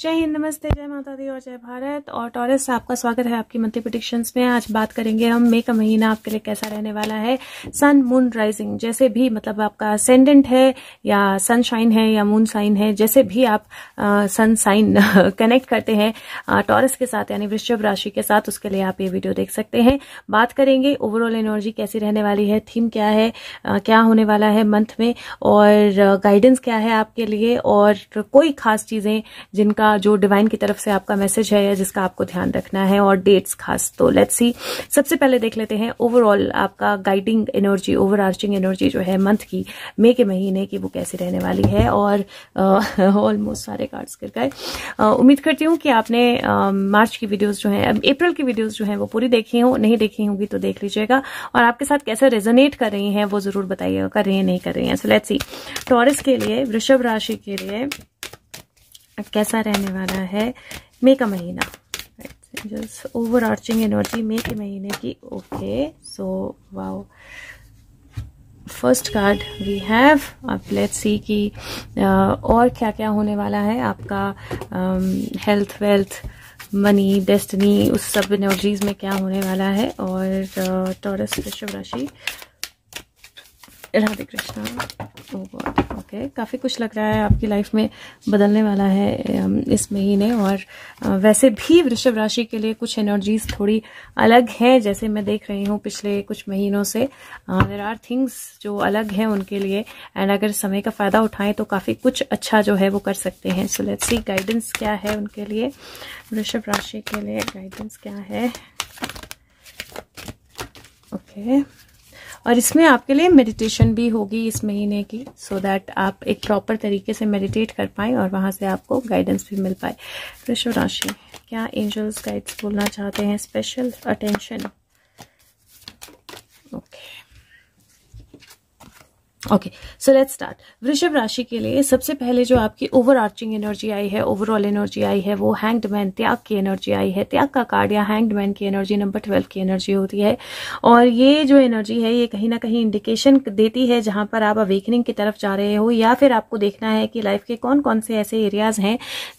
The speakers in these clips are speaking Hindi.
जय हिंद नमस्ते जय माता दी और जय भारत और टॉरस आपका स्वागत है आपकी मंथली प्रिडिक्शंस में आज बात करेंगे हम मे का महीना आपके लिए कैसा रहने वाला है सन मून राइजिंग जैसे भी मतलब आपका असेंडेंट है या सनशाइन है या मून साइन है जैसे भी आप सन साइन कनेक्ट करते हैं टॉरस के साथ यानी वृषभ राशि के साथ उसके लिए आप ये वीडियो देख सकते हैं बात करेंगे ओवरऑल एनर्जी कैसी रहने वाली है थीम क्या है आ, क्या होने वाला है मंथ में और गाइडेंस क्या है आपके लिए और कोई खास चीज़ें जिनका आपका जो डिवाइन की तरफ से आपका मैसेज है या जिसका आपको ध्यान रखना है और डेट्स खास तो लेट्स सी सबसे पहले देख लेते हैं ओवरऑल आपका guiding energy over arching energy जो है मंथ की मे के महीने की वो कैसी रहने वाली है और ऑलमोस्ट uh, सारे कार्ड्स कर गए uh, उम्मीद करती हूँ कि आपने मार्च um, की वीडियोज जो है अप्रैल की वीडियोज जो है वो पूरी देखी हो नहीं देखी होगी तो देख लीजिएगा और आपके साथ कैसे रेजोनेट कर रही है वो जरूर बताइएगा कर रही है नहीं कर रही है सो लेट्स सी टॉरस के लिए वृषभ राशि के लिए अब कैसा रहने वाला है मे का महीना just over arching energy May के महीने की okay so wow first card we have अब लेट्स सी कि uh, और क्या क्या होने वाला है आपका हेल्थ वेल्थ मनी डेस्टिनी उस सब एनर्जीज में क्या होने वाला है और टॉरस uh, वृषभ राशि Radhe Krishna oh oh God stock है काफ़ी कुछ लग रहा है आपकी लाइफ में बदलने वाला है इस महीने और वैसे भी वृषभ राशि के लिए कुछ एनर्जीज थोड़ी अलग हैं जैसे मैं देख रही हूँ पिछले कुछ महीनों से देर आर थिंग्स जो अलग हैं उनके लिए एंड अगर समय का फ़ायदा उठाएं तो काफ़ी कुछ अच्छा जो है वो कर सकते हैं सो लेट्स सी गाइडेंस क्या है उनके लिए वृषभ राशि के लिए गाइडेंस क्या है ओके okay. और इसमें आपके लिए मेडिटेशन भी होगी इस महीने की सो so दैट आप एक प्रॉपर तरीके से मेडिटेट कर पाए और वहाँ से आपको गाइडेंस भी मिल पाए वृषभ राशि क्या एंजल्स गाइड्स बोलना चाहते हैं special attention okay okay. Okay so let's start वृषभ राशि के लिए सबसे पहले जो आपकी ओवर आर्चिंग एनर्जी आई है ओवरऑल एनर्जी आई है वो हैंग्ड मैन त्याग की एनर्जी आई है त्याग का कार्ड या हैंग्ड मैन की एनर्जी नंबर ट्वेल्व की एनर्जी होती है और ये जो एनर्जी है ये कहीं ना कहीं इंडिकेशन देती है जहां पर आप अवेकनिंग की तरफ जा रहे हो या फिर आपको देखना है कि लाइफ के कौन कौन से ऐसे एरियाज हैं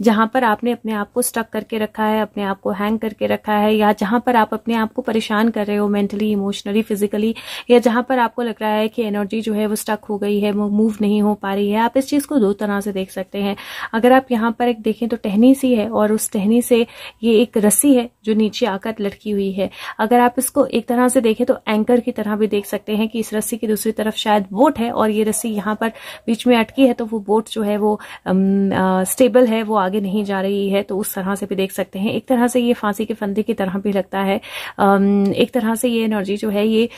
जहां पर आपने अपने आप को स्टक करके रखा है अपने आप को हैंग करके रखा है या जहां पर आप अपने आप को परेशान कर रहे हो मेंटली इमोशनली फिजिकली या जहां पर आपको लग रहा है कि एनर्जी जो है वो स्टक स्टक हो गई है वो मूव नहीं हो पा रही है आप इस चीज़ को दो तरह से देख सकते हैं अगर आप यहाँ पर एक देखें तो टहनी सी है और उस टहनी से ये एक रस्सी है जो नीचे आकर लटकी हुई है अगर आप इसको एक तरह से देखें तो एंकर की तरह भी देख सकते हैं कि इस रस्सी की दूसरी तरफ शायद बोट है और ये रस्सी यहाँ पर बीच में अटकी है तो वो बोट जो है वो स्टेबल है वो आगे नहीं जा रही है तो उस तरह से भी देख सकते हैं एक तरह से ये फांसी के फंदे की तरह भी लगता है एक तरह से ये एनर्जी जो है ये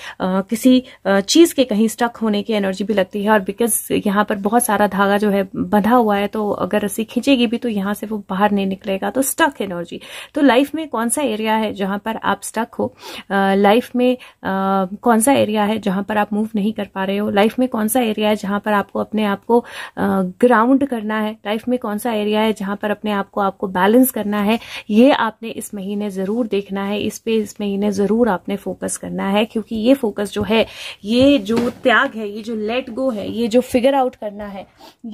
किसी चीज़ के कहीं स्टक होने की एनर्जी भी लगती है और बिकॉज यहाँ पर बहुत सारा धागा जो है बंधा हुआ है तो अगर रस्सी खींचेगी भी तो यहाँ से वो बाहर नहीं निकलेगा तो स्टक एनर्जी तो लाइफ में कौन सा एरिया है जहाँ पर आप स्टक हो लाइफ में आ, कौन सा एरिया है जहाँ पर आप मूव नहीं कर पा रहे हो लाइफ में कौन सा एरिया है जहाँ पर आपको अपने आप को ग्राउंड करना है लाइफ में कौन सा एरिया है जहाँ पर अपने आप को आपको बैलेंस करना है ये आपने इस महीने ज़रूर देखना है इस पे इस महीने ज़रूर आपने फोकस करना है क्योंकि ये फोकस जो है ये जो त्याग है ये जो लेट गो है ये जो फिगर आउट करना है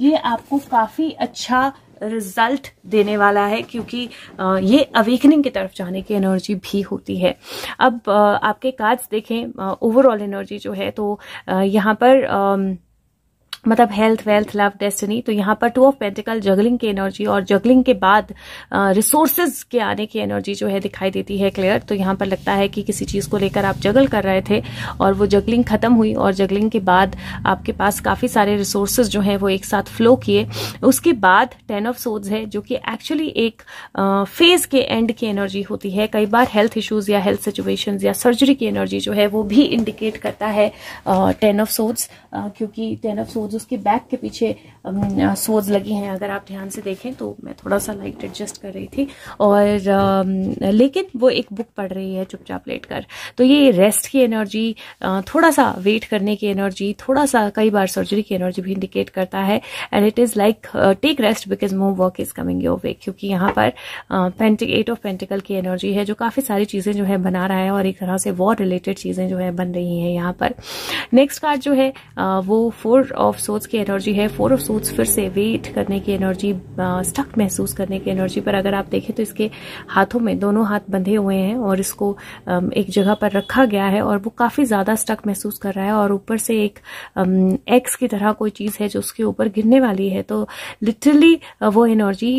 ये आपको काफ़ी अच्छा रिजल्ट देने वाला है क्योंकि ये अवेकनिंग की तरफ जाने की एनर्जी भी होती है अब आपके कार्ड्स देखें ओवरऑल एनर्जी जो है तो यहाँ पर मतलब हेल्थ वेल्थ लव डेस्टिनी तो यहाँ पर टू ऑफ पेंटिकल जगलिंग की एनर्जी और जगलिंग के बाद रिसोर्सेज uh, के आने की एनर्जी जो है दिखाई देती है क्लियर तो यहाँ पर लगता है कि किसी चीज़ को लेकर आप जगल कर रहे थे और वो जगलिंग खत्म हुई और जगलिंग के बाद आपके पास काफ़ी सारे रिसोर्सेज जो हैं वो एक साथ फ्लो किए उसके बाद टेन ऑफ सोड्स है जो कि एक्चुअली एक फेज uh, के एंड की एनर्जी होती है कई बार हेल्थ इश्यूज या हेल्थ सिचुएशन या सर्जरी की एनर्जी जो है वो भी इंडिकेट करता है टेन ऑफ सोड्स क्योंकि टेन ऑफ सोड्स उसके बैक के पीछे सोज लगी हैं अगर आप ध्यान से देखें तो मैं थोड़ा सा लाइट एडजस्ट कर रही थी और लेकिन वो एक बुक पढ़ रही है चुपचाप लेट कर तो ये रेस्ट की एनर्जी थोड़ा सा वेट करने की एनर्जी थोड़ा सा कई बार सर्जरी की एनर्जी भी इंडिकेट करता है and it is like take rest because more work is coming your way क्योंकि यहाँ पर पेंटिक एट ऑफ पेंटिकल की एनर्जी है जो काफ़ी सारी चीज़ें जो है बना रहा है और एक तरह से वॉर रिलेटेड चीज़ें जो है बन रही हैं यहाँ पर नेक्स्ट कार्ड जो है वो फोर ऑफ सोर्स की एनर्जी है फोर ऑफ सोर्स फिर से वेट करने की एनर्जी स्टक uh, महसूस करने की एनर्जी पर अगर आप देखें तो इसके हाथों में दोनों हाथ बंधे हुए हैं और इसको um, एक जगह पर रखा गया है और वो काफ़ी ज़्यादा स्टक महसूस कर रहा है और ऊपर से एक एक्स um, की तरह कोई चीज़ है जो उसके ऊपर गिरने वाली है तो लिटरली uh, वो एनर्जी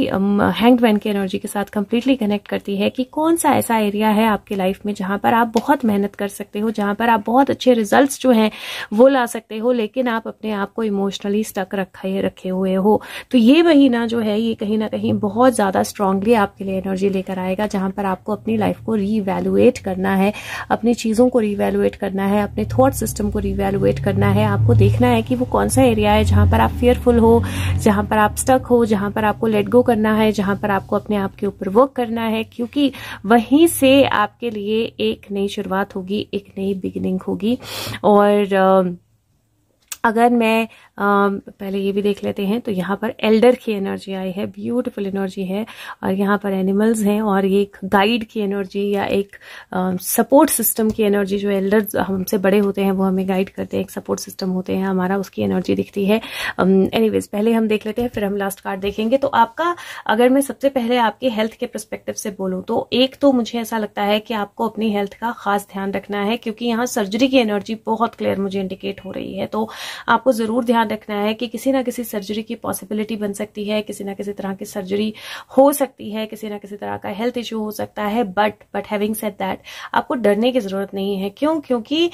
हैंग मैन की एनर्जी के साथ कंप्लीटली कनेक्ट करती है कि कौन सा ऐसा एरिया है आपके लाइफ में जहां पर आप बहुत मेहनत कर सकते हो जहां पर आप बहुत अच्छे रिजल्ट जो है वो ला सकते हो लेकिन आप अपने आप को इमोशनली स्टक रखे रखे हुए हो तो ये महीना जो है ये कहीं ना कहीं बहुत ज़्यादा स्ट्रांगली आपके लिए एनर्जी लेकर आएगा जहाँ पर आपको अपनी लाइफ को रीवेलुएट करना है अपनी चीज़ों को रीवैल्यूएट करना है अपने थॉट सिस्टम को रिवेलुएट करना है आपको देखना है कि वो कौन सा एरिया है जहाँ पर आप फेयरफुल हो जहाँ पर आप स्टक हो जहाँ पर आपको लेट गो करना है जहाँ पर आपको अपने आप के ऊपर वर्क करना है क्योंकि वहीं से आपके लिए एक नई शुरुआत होगी एक नई बिगिनिंग होगी और अगर मैं पहले ये भी देख लेते हैं तो यहाँ पर एल्डर की एनर्जी आई है ब्यूटीफुल एनर्जी है और यहाँ पर एनिमल्स हैं और ये एक गाइड की एनर्जी या एक सपोर्ट सिस्टम की एनर्जी जो एल्डर्स हमसे बड़े होते हैं वो हमें गाइड करते हैं एक सपोर्ट सिस्टम होते हैं हमारा उसकी एनर्जी दिखती है एनीवेज पहले हम देख लेते हैं फिर हम लास्ट कार्ड देखेंगे तो आपका अगर मैं सबसे पहले आपके हेल्थ के परस्पेक्टिव से बोलूँ तो एक तो मुझे ऐसा लगता है कि आपको अपनी हेल्थ का खास ध्यान रखना है क्योंकि यहाँ सर्जरी की एनर्जी बहुत क्लियर मुझे इंडिकेट हो रही है तो आपको ज़रूर ध्यान रखना है कि किसी ना किसी सर्जरी की पॉसिबिलिटी बन सकती है किसी ना किसी तरह की सर्जरी हो सकती है किसी ना किसी तरह का हेल्थ इश्यू हो सकता है but but having set that आपको डरने की ज़रूरत नहीं है क्यों क्योंकि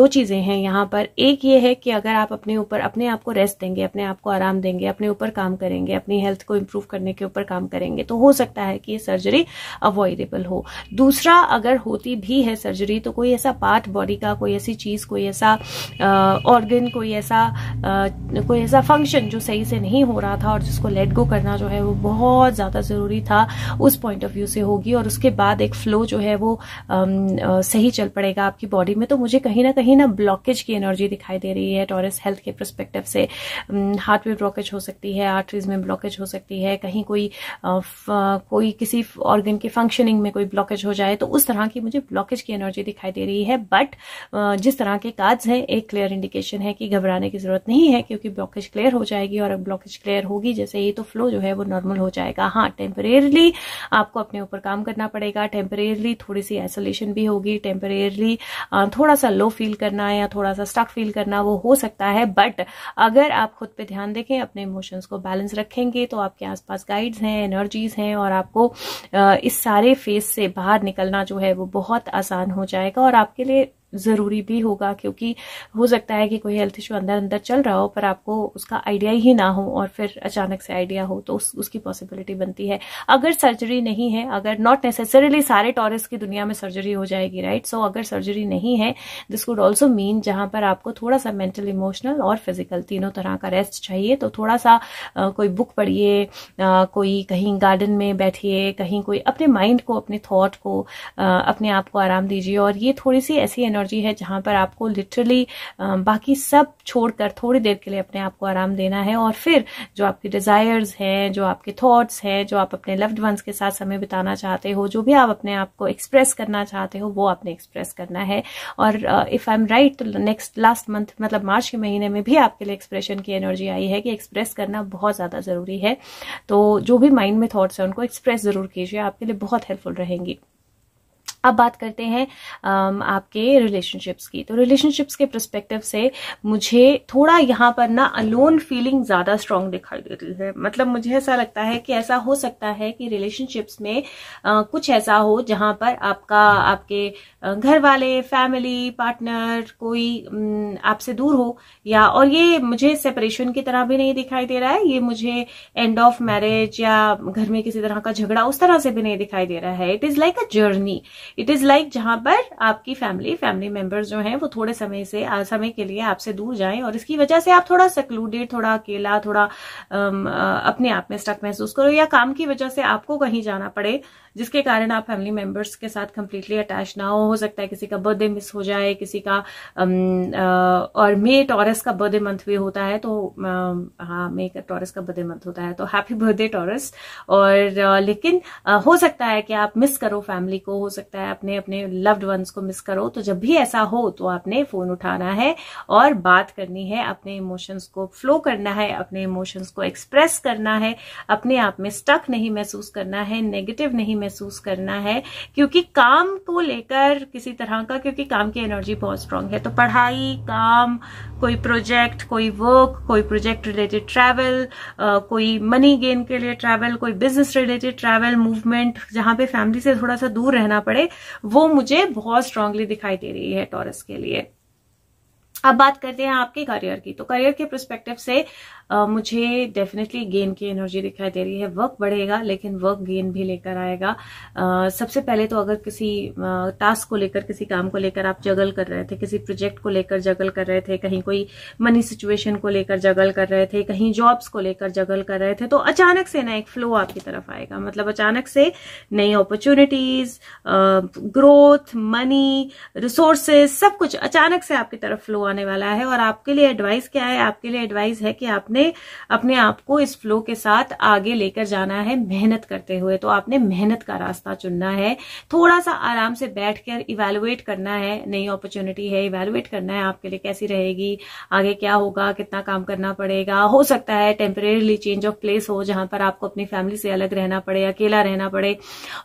दो चीज़ें हैं यहां पर एक ये है कि अगर आप अपने ऊपर अपने आप को रेस्ट देंगे अपने आप को आराम देंगे अपने ऊपर काम करेंगे अपनी हेल्थ को इंप्रूव करने के ऊपर काम करेंगे तो हो सकता है कि ये सर्जरी अवॉइडेबल हो दूसरा अगर होती भी है सर्जरी तो कोई ऐसा पार्ट बॉडी का कोई ऐसी चीज़ कोई ऐसा ऑर्गन दिन कोई ऐसा आ, कोई ऐसा फंक्शन जो सही से नहीं हो रहा था और जिसको लेट गो करना जो है वो बहुत ज़्यादा ज़रूरी था उस पॉइंट ऑफ व्यू से होगी और उसके बाद एक फ्लो जो है वो आ, सही चल पड़ेगा आपकी बॉडी में तो मुझे कहीं ना कहीं ना ब्लॉकेज की एनर्जी दिखाई दे रही है टॉरस हेल्थ के परस्पेक्टिव से हार्ट में ब्लॉकेज हो सकती है आर्टरीज में ब्लॉकेज हो सकती है कहीं कोई आ, कोई किसी ऑर्गन की फंक्शनिंग में कोई ब्लॉकेज हो जाए तो उस तरह की मुझे ब्लॉकेज की एनर्जी दिखाई दे रही है बट जिस तरह के कार्ड्स हैं एक क्लियर इंडिकेशन है है कि घबराने की ज़रूरत नहीं है क्योंकि ब्लॉकेज क्लियर हो जाएगी और अब ब्लॉकेज क्लियर होगी जैसे ही तो फ्लो जो है वो नॉर्मल हो जाएगा हाँ टेम्परेरली आपको अपने ऊपर काम करना पड़ेगा टेम्परेरली थोड़ी सी आइसोलेशन भी होगी टेम्परेरली थोड़ा सा लो फील करना या थोड़ा सा स्टक फील करना वो हो सकता है बट अगर आप खुद पे ध्यान देखें अपने इमोशंस को बैलेंस रखेंगे तो आपके आसपास गाइड्स हैं एनर्जीज हैं और आपको इस सारे फेज से बाहर निकलना जो है वो बहुत आसान हो जाएगा और आपके लिए ज़रूरी भी होगा क्योंकि हो सकता है कि कोई हेल्थ इशू अंदर अंदर चल रहा हो पर आपको उसका आइडिया ही ना हो और फिर अचानक से आइडिया हो तो उस, उसकी पॉसिबिलिटी बनती है अगर सर्जरी नहीं है अगर नॉट नेसेसरीली सारे टॉरस की दुनिया में सर्जरी हो जाएगी राइट सो so, अगर सर्जरी नहीं है दिस वुड ऑल्सो मीन जहां पर आपको थोड़ा सा मेंटल इमोशनल और फिजिकल तीनों तरह का रेस्ट चाहिए तो थोड़ा सा आ, कोई बुक पढ़िए कोई कहीं गार्डन में बैठिए कहीं कोई अपने माइंड को अपने थॉट को आ, अपने आप को आराम दीजिए और ये थोड़ी सी ऐसी एनर्जी है जहां पर आपको लिटरली बाकी सब छोड़कर थोड़ी देर के लिए अपने आप को आराम देना है और फिर जो आपके डिज़ायर्स हैं जो आपके थॉट्स हैं जो आप अपने लव्ड वंस के साथ समय बिताना चाहते हो जो भी आप अपने आप को एक्सप्रेस करना चाहते हो वो आपने एक्सप्रेस करना है और इफ़ आई एम राइट तो नेक्स्ट लास्ट मंथ मतलब मार्च के महीने में भी आपके लिए एक्सप्रेशन की एनर्जी आई है कि एक्सप्रेस करना बहुत ज़्यादा ज़रूरी है तो जो भी माइंड में थॉट्स हैं उनको एक्सप्रेस ज़रूर कीजिए आपके लिए बहुत हेल्पफुल रहेंगी अब बात करते हैं आपके रिलेशनशिप्स की तो रिलेशनशिप्स के प्रस्पेक्टिव से मुझे थोड़ा यहाँ पर ना अलोन फीलिंग ज़्यादा स्ट्रांग दिखाई देती है मतलब मुझे ऐसा लगता है कि ऐसा हो सकता है कि रिलेशनशिप्स में कुछ ऐसा हो जहाँ पर आपका आपके घर वाले फैमिली पार्टनर कोई आपसे दूर हो या और ये मुझे सेपरेशन की तरह भी नहीं दिखाई दे रहा है ये मुझे एंड ऑफ मैरिज या घर में किसी तरह का झगड़ा उस तरह से भी नहीं दिखाई दे रहा है it is like a journey it is like जहां पर आपकी फैमिली फैमिली मेंबर्स जो हैं वो थोड़े समय से समय के लिए आपसे दूर जाएं और इसकी वजह से आप थोड़ा सक्लूडेड थोड़ा अकेला थोड़ा um, अपने आप में स्टक महसूस करो या काम की वजह से आपको कहीं जाना पड़े जिसके कारण आप फैमिली मेंबर्स के साथ कंप्लीटली अटैच ना हो हो सकता है किसी का बर्थडे मिस हो जाए किसी का और मे टॉरस का बर्थडे मंथ भी होता है तो हाँ मे टॉरस का बर्थडे मंथ होता है तो हैप्पी बर्थडे टॉरस और लेकिन हो सकता है कि आप मिस करो फैमिली को हो सकता है अपने अपने लव्ड वंस को मिस करो तो जब भी ऐसा हो तो आपने फोन उठाना है और बात करनी है अपने इमोशंस को फ्लो करना है अपने इमोशंस को एक्सप्रेस करना है अपने आप में स्टक नहीं महसूस करना है नेगेटिव नहीं महसूस करना है क्योंकि काम को तो लेकर किसी तरह का क्योंकि काम की एनर्जी बहुत स्ट्रांग है तो पढ़ाई काम कोई प्रोजेक्ट कोई वर्क कोई प्रोजेक्ट रिलेटेड ट्रैवल कोई मनी गेन के लिए ट्रैवल कोई बिजनेस रिलेटेड ट्रैवल मूवमेंट जहां पे फैमिली से थोड़ा सा दूर रहना पड़े वो मुझे बहुत स्ट्रांगली दिखाई दे रही है टॉरस के लिए अब बात करते हैं आपके करियर की तो करियर के प्रस्पेक्टिव से मुझे डेफिनेटली गेन की एनर्जी दिखाई दे रही है वर्क बढ़ेगा लेकिन वर्क गेन भी लेकर आएगा सबसे पहले तो अगर किसी टास्क को लेकर किसी काम को लेकर आप जगल कर रहे थे किसी प्रोजेक्ट को लेकर जगल कर रहे थे कहीं कोई मनी सिचुएशन को लेकर जगल कर रहे थे कहीं जॉब्स को लेकर जगल कर रहे थे तो अचानक से ना एक फ्लो आपकी तरफ आएगा मतलब अचानक से नई अपॉर्चुनिटीज ग्रोथ मनी रिसोर्सेस सब कुछ अचानक से आपकी तरफ फ्लो आने वाला है और आपके लिए एडवाइस क्या है आपके लिए एडवाइस है कि आपने आपने अपने आप को इस फ्लो के साथ आगे लेकर जाना है मेहनत करते हुए तो आपने मेहनत का रास्ता चुनना है थोड़ा सा आराम से बैठ कर इवेलुएट करना है नई अपॉर्चुनिटी है इवेलुएट करना है आपके लिए कैसी रहेगी आगे क्या होगा कितना काम करना पड़ेगा हो सकता है टेम्परेली चेंज ऑफ प्लेस हो जहां पर आपको अपनी फैमिली से अलग रहना पड़े अकेला रहना पड़े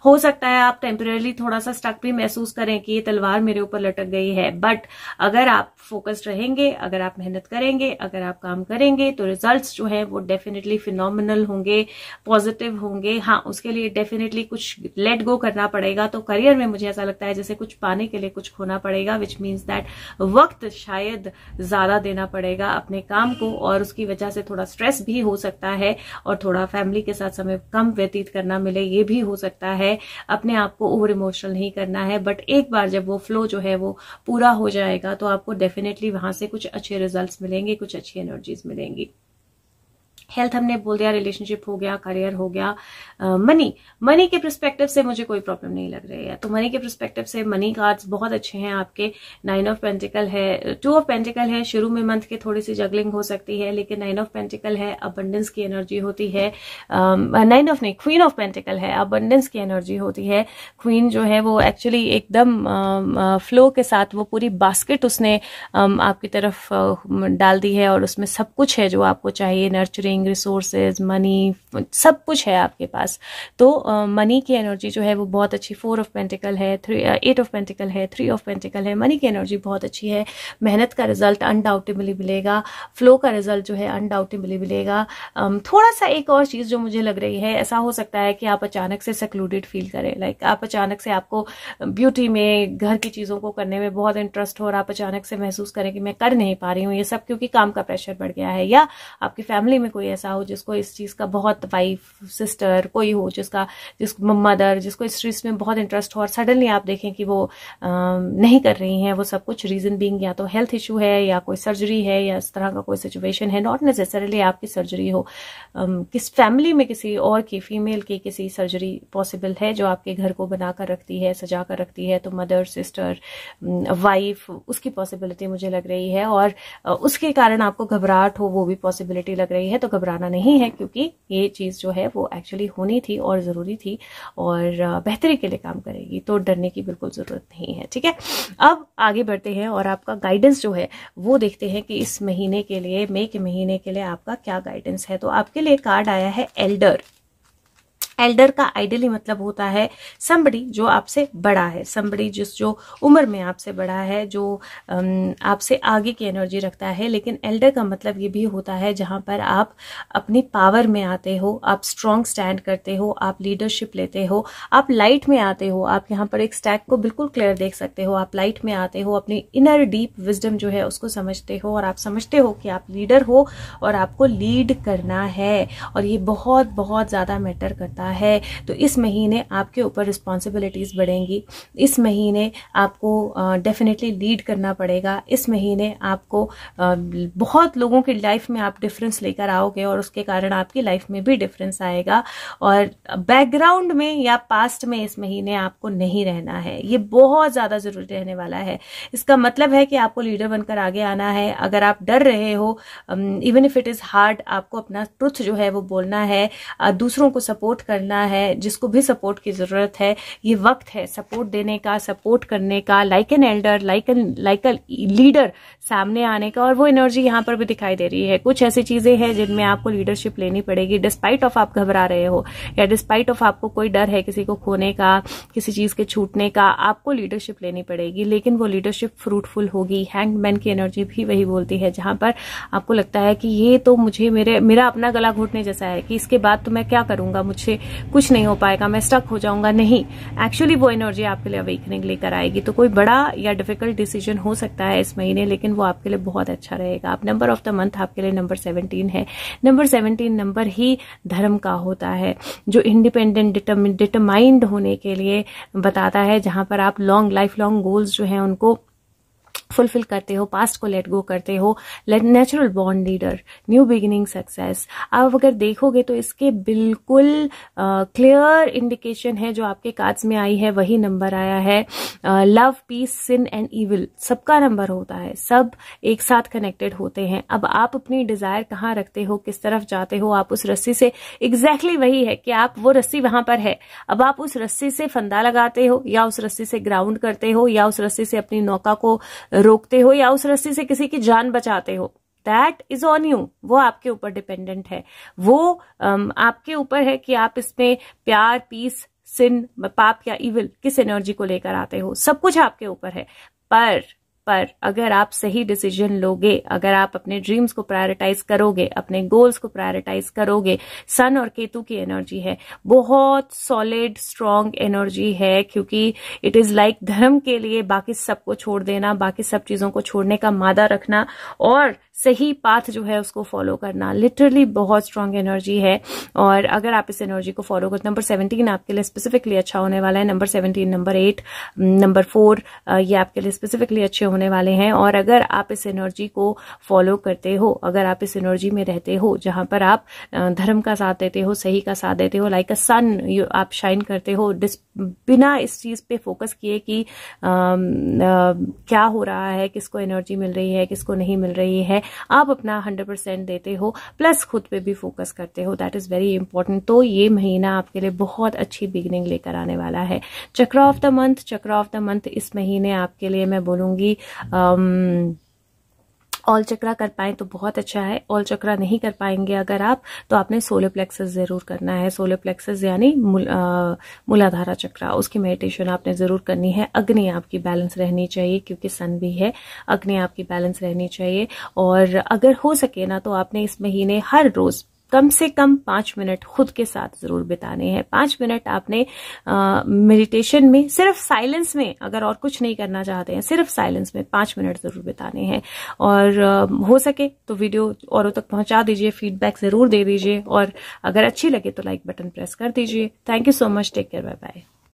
हो सकता है आप टेम्परेली थोड़ा सा स्टक भी महसूस करें कि ये तलवार मेरे ऊपर लटक गई है बट अगर आप फोकस्ड रहेंगे अगर आप मेहनत करेंगे अगर आप काम करेंगे तो रिजल्ट्स जो है वो डेफिनेटली फिनोमिनल होंगे पॉजिटिव होंगे हाँ उसके लिए डेफिनेटली कुछ लेट गो करना पड़ेगा तो करियर में मुझे ऐसा लगता है जैसे कुछ पाने के लिए कुछ खोना पड़ेगा विच मीन्स दैट वक्त शायद ज्यादा देना पड़ेगा अपने काम को और उसकी वजह से थोड़ा स्ट्रेस भी हो सकता है और थोड़ा फैमिली के साथ समय कम व्यतीत करना मिले ये भी हो सकता है अपने आप को ओवर इमोशनल नहीं करना है बट एक बार जब वो फ्लो जो है वो पूरा हो जाएगा तो आपको डेफिनेटली वहां से कुछ अच्छे रिजल्ट्स मिलेंगे कुछ अच्छी एनर्जीज मिलेंगी हेल्थ हमने बोल दिया रिलेशनशिप हो गया करियर हो गया मनी मनी के प्रस्पेक्टिव से मुझे कोई प्रॉब्लम नहीं लग रही है तो मनी के प्रस्पेक्टिव से मनी कार्ड्स बहुत अच्छे हैं आपके नाइन ऑफ पेंटिकल है टू ऑफ पेंटिकल है शुरू में मंथ के थोड़ी सी जगलिंग हो सकती है लेकिन नाइन ऑफ पेंटिकल है अबंडेंस की एनर्जी होती है नाइन ऑफ नहीं क्वीन ऑफ पेंटिकल है अबंडेंस की एनर्जी होती है क्वीन जो है वो एक्चुअली एकदम फ्लो के साथ वो पूरी बास्केट उसने आपकी तरफ डाल दी है और उसमें सब कुछ है जो आपको चाहिए नर्चर नर्चरिंग रिसोर्सेज मनी सब कुछ है आपके पास तो मनी uh, की एनर्जी जो है वो बहुत अच्छी फोर ऑफ पेंटिकल है थ्री एट ऑफ पेंटिकल है थ्री ऑफ पेंटिकल है मनी की एनर्जी बहुत अच्छी है मेहनत का रिजल्ट अनडाउटेबली मिलेगा फ्लो का रिजल्ट जो है अनडाउटेबली मिलेगा um, थोड़ा सा एक और चीज़ जो मुझे लग रही है ऐसा हो सकता है कि आप अचानक से सक्लूडेड फील करें लाइक like, आप अचानक से आपको ब्यूटी में घर की चीज़ों को करने में बहुत इंटरेस्ट हो और आप अचानक से महसूस करें कि मैं कर नहीं पा रही हूँ ये सब क्योंकि काम का प्रेशर बढ़ गया है या आपकी फैमिली में कोई ऐसा हो जिसको इस चीज़ का बहुत वाइफ सिस्टर कोई हो जिसका जिस मदर जिसको इस चीज़ में बहुत इंटरेस्ट हो और सडनली आप देखें कि वो आ, नहीं कर रही हैं वो सब कुछ रीज़न बींग या तो हेल्थ इशू है या कोई सर्जरी है या इस तरह का कोई सिचुएशन है नॉट नेसेसरली आपकी सर्जरी हो किस फैमिली में किसी और की फीमेल की किसी सर्जरी पॉसिबल है जो आपके घर को बनाकर रखती है सजा कर रखती है तो मदर सिस्टर वाइफ उसकी पॉसिबिलिटी मुझे लग रही है और उसके कारण आपको घबराहट हो वो भी पॉसिबिलिटी लग रही है तो तो घबराना नहीं है क्योंकि ये चीज़ जो है वो एक्चुअली होनी थी और ज़रूरी थी और बेहतरी के लिए काम करेगी तो डरने की बिल्कुल ज़रूरत नहीं है ठीक है अब आगे बढ़ते हैं और आपका गाइडेंस जो है वो देखते हैं कि इस महीने के लिए मई के महीने के लिए आपका क्या गाइडेंस है तो आपके लिए कार्ड आया है एल्डर एल्डर का आइडियली मतलब होता है संबड़ी जो आपसे बड़ा है संबड़ी जिस जो उम्र में आपसे बड़ा है जो आपसे आगे की एनर्जी रखता है लेकिन एल्डर का मतलब ये भी होता है जहाँ पर आप अपनी पावर में आते हो आप स्ट्रॉन्ग स्टैंड करते हो आप लीडरशिप लेते हो आप लाइट में आते हो आप यहाँ पर एक स्टैक को बिल्कुल क्लियर देख सकते हो आप लाइट में आते हो अपनी इनर डीप विजडम जो है उसको समझते हो और आप समझते हो कि आप लीडर हो और आपको लीड करना है और ये बहुत बहुत ज़्यादा मैटर करता सकता है तो इस महीने आपके ऊपर रिस्पॉन्सिबिलिटीज़ बढ़ेंगी इस महीने आपको डेफिनेटली लीड करना पड़ेगा इस महीने आपको बहुत लोगों की लाइफ में आप डिफरेंस लेकर आओगे और उसके कारण आपकी लाइफ में भी डिफरेंस आएगा और बैकग्राउंड में या पास्ट में इस महीने आपको नहीं रहना है ये बहुत ज़्यादा ज़रूरी रहने वाला है इसका मतलब है कि आपको लीडर बनकर आगे आना है अगर आप डर रहे हो even if it is hard आपको अपना ट्रुथ जो है वो बोलना है दूसरों को सपोर्ट कर करना है जिसको भी सपोर्ट की ज़रूरत है ये वक्त है सपोर्ट देने का सपोर्ट करने का like an elder like an like a leader सामने आने का और वो एनर्जी यहाँ पर भी दिखाई दे रही है कुछ ऐसी चीज़ें हैं जिनमें आपको लीडरशिप लेनी पड़ेगी डिस्पाइट ऑफ आप घबरा रहे हो या डिस्पाइट ऑफ आपको कोई डर है किसी को खोने का किसी चीज़ के छूटने का आपको लीडरशिप लेनी पड़ेगी लेकिन वो लीडरशिप फ्रूटफुल होगी हैंडमैन की एनर्जी भी वही बोलती है जहां पर आपको लगता है कि ये तो मुझे मेरे मेरा अपना गला घोटने जैसा है कि इसके बाद तो मैं क्या करूंगा मुझे कुछ नहीं हो पाएगा मैं स्टक हो जाऊंगा नहीं एक्चुअली वो एनर्जी आपके लिए अवेकनिंग लेकर आएगी तो कोई बड़ा या डिफिकल्ट डिसीजन हो सकता है इस महीने लेकिन वो आपके लिए बहुत अच्छा रहेगा आप नंबर ऑफ द मंथ आपके लिए नंबर सेवनटीन है नंबर सेवनटीन नंबर ही धर्म का होता है जो इंडिपेंडेंट डिटरमाइंड होने के लिए बताता है जहां पर आप लॉन्ग लाइफ लॉन्ग गोल्स जो है उनको फुलफिल करते हो पास्ट को लेट गो करते हो नेचुरल बॉन्ड लीडर न्यू बिगिनिंग सक्सेस आप अगर देखोगे तो इसके बिल्कुल क्लियर uh, इंडिकेशन है जो आपके कार्ड्स में आई है वही नंबर आया है love peace sin and evil सबका नंबर होता है सब एक साथ कनेक्टेड होते हैं अब आप अपनी डिजायर कहाँ रखते हो किस तरफ जाते हो आप उस रस्सी से एग्जैक्टली exactly वही है कि आप वो रस्सी वहां पर है अब आप उस रस्सी से फंदा लगाते हो या उस रस्सी से ग्राउंड करते हो या उस रस्सी से अपनी नौका को रोकते हो या उस रस्सी से किसी की जान बचाते हो दैट इज ऑन यू वो आपके ऊपर डिपेंडेंट है वो um, आपके ऊपर है कि आप इसमें प्यार पीस सिन पाप या इविल किस एनर्जी को लेकर आते हो सब कुछ आपके ऊपर है पर पर अगर आप सही डिसीजन लोगे अगर आप अपने ड्रीम्स को प्रायोरिटाइज करोगे अपने गोल्स को प्रायोरिटाइज करोगे सन और केतु की एनर्जी है बहुत सॉलिड स्ट्रांग एनर्जी है क्योंकि इट इज लाइक धर्म के लिए बाकी सबको छोड़ देना बाकी सब चीजों को छोड़ने का मादा रखना और सही पाथ जो है उसको फॉलो करना लिटरली बहुत स्ट्रांग एनर्जी है और अगर आप इस एनर्जी को फॉलो करते नंबर सेवनटीन आपके लिए स्पेसिफिकली अच्छा होने वाला है number seventeen number eight number four ये आपके लिए स्पेसिफिकली अच्छे होने वाले हैं और अगर आप इस एनर्जी को फॉलो करते हो अगर आप इस एनर्जी में रहते हो जहां पर आप धर्म का साथ देते हो सही का साथ देते हो लाइक अ सन आप शाइन करते हो बिना इस चीज़ पे फोकस किए कि आ, आ, क्या हो रहा है किसको एनर्जी मिल रही है किसको नहीं मिल रही है आप अपना हंड्रेड परसेंट देते हो प्लस खुद पे भी फोकस करते हो दैट इज़ वेरी इंपॉर्टेंट तो ये महीना आपके लिए बहुत अच्छी बिगनिंग लेकर आने वाला है chakra of the month chakra of the month इस महीने आपके लिए मैं बोलूंगी ऑल चक्रा कर पाए तो बहुत अच्छा है ऑल चक्रा नहीं कर पाएंगे अगर आप तो आपने सोलो प्लेक्सेस ज़रूर करना है सोलो प्लेक्सेस यानी मुल, मूलाधारा चक्रा उसकी मेडिटेशन आपने ज़रूर करनी है अग्नि आपकी बैलेंस रहनी चाहिए क्योंकि सन भी है अग्नि आपकी बैलेंस रहनी चाहिए और अगर हो सके ना तो आपने इस महीने हर रोज़ कम से कम पांच मिनट खुद के साथ जरूर बिताने हैं पांच मिनट आपने मेडिटेशन में सिर्फ साइलेंस में अगर और कुछ नहीं करना चाहते हैं सिर्फ साइलेंस में पांच मिनट जरूर बिताने हैं और आ, हो सके तो वीडियो औरों तक पहुंचा दीजिए फीडबैक जरूर दे दीजिए और अगर अच्छी लगे तो लाइक बटन प्रेस कर दीजिए thank you so much take care bye bye